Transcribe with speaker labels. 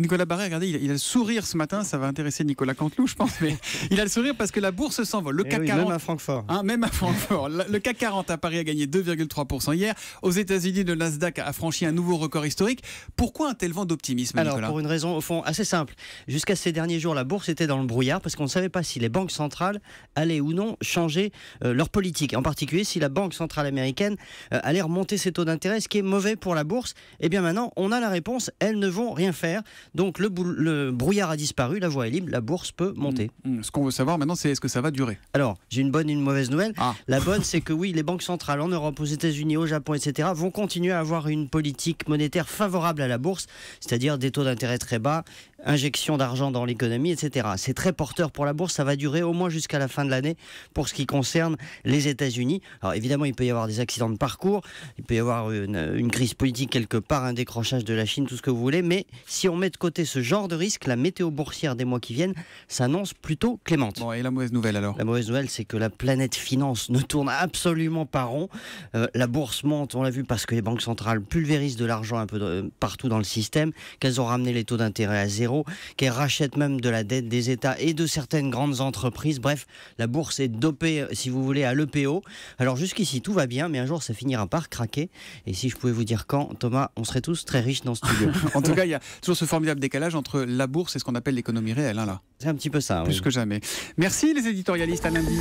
Speaker 1: Nicolas Barré, regardez, il, a le sourire ce matin, ça va intéresser Nicolas Canteloup, je pense, mais il a le sourire parce que la bourse s'envole. Le eh CAC 40, hein, même à
Speaker 2: Francfort.
Speaker 1: même à Francfort. Le CAC 40 à Paris a gagné 2,3% hier. Aux États-Unis, le Nasdaq a franchi un nouveau record historique. Pourquoi un tel vent d'optimisme, Alors, pour une
Speaker 3: raison, au fond, assez simple. Jusqu'à ces derniers jours, la bourse était dans le brouillard parce qu'on ne savait pas si les banques centrales allaient ou non changer euh, leur politique. En particulier, si la Banque centrale américaine euh, allait remonter ses taux d'intérêt, ce qui est mauvais pour la bourse. Eh bien maintenant, on a la réponse, elles ne vont rien faire. Donc le, brouillard a disparu, la voie est libre, la bourse peut monter. Mm, mm. Ce qu'on veut savoir maintenant, c'est est-ce que ça va durer Alors, j'ai une bonne et une mauvaise nouvelle. Ah. La bonne, c'est que oui, les banques centrales en Europe, aux États-Unis, au Japon, etc., vont continuer à avoir une politique monétaire favorable à la bourse, c'est-à-dire des taux d'intérêt très bas injection d'argent dans l'économie, etc. C'est très porteur pour la bourse, ça va durer au moins jusqu'à la fin de l'année pour ce qui concerne les États-Unis. Alors évidemment, il peut y avoir des accidents de parcours, il peut y avoir une, crise politique quelque part, un décrochage de la Chine, tout ce que vous voulez, mais si on met de côté ce genre de risque, la météo boursière des mois qui viennent s'annonce plutôt clémente. Bon, et la mauvaise nouvelle alors La mauvaise nouvelle, c'est que la planète finance ne tourne absolument pas rond. Euh, la bourse monte, on l'a vu, parce que les banques centrales pulvérisent de l'argent un peu euh, partout dans le système, qu'elles ont ramené les taux d'intérêt à zéro qu'elle rachète même de la dette des États et de certaines grandes entreprises. Bref, la bourse est dopée, euh, si vous voulez, à l'EPO. Alors jusqu'ici, tout va bien, mais un jour, ça finira par craquer. Et si je pouvais vous dire quand, Thomas, on serait tous très riches dans ce studio. en tout cas, il y
Speaker 1: a toujours ce formidable décalage entre la bourse et ce qu'on appelle l'économie réelle. Hein, là. C'est un petit peu ça. Plus que jamais. Merci les éditorialistes, à lundi.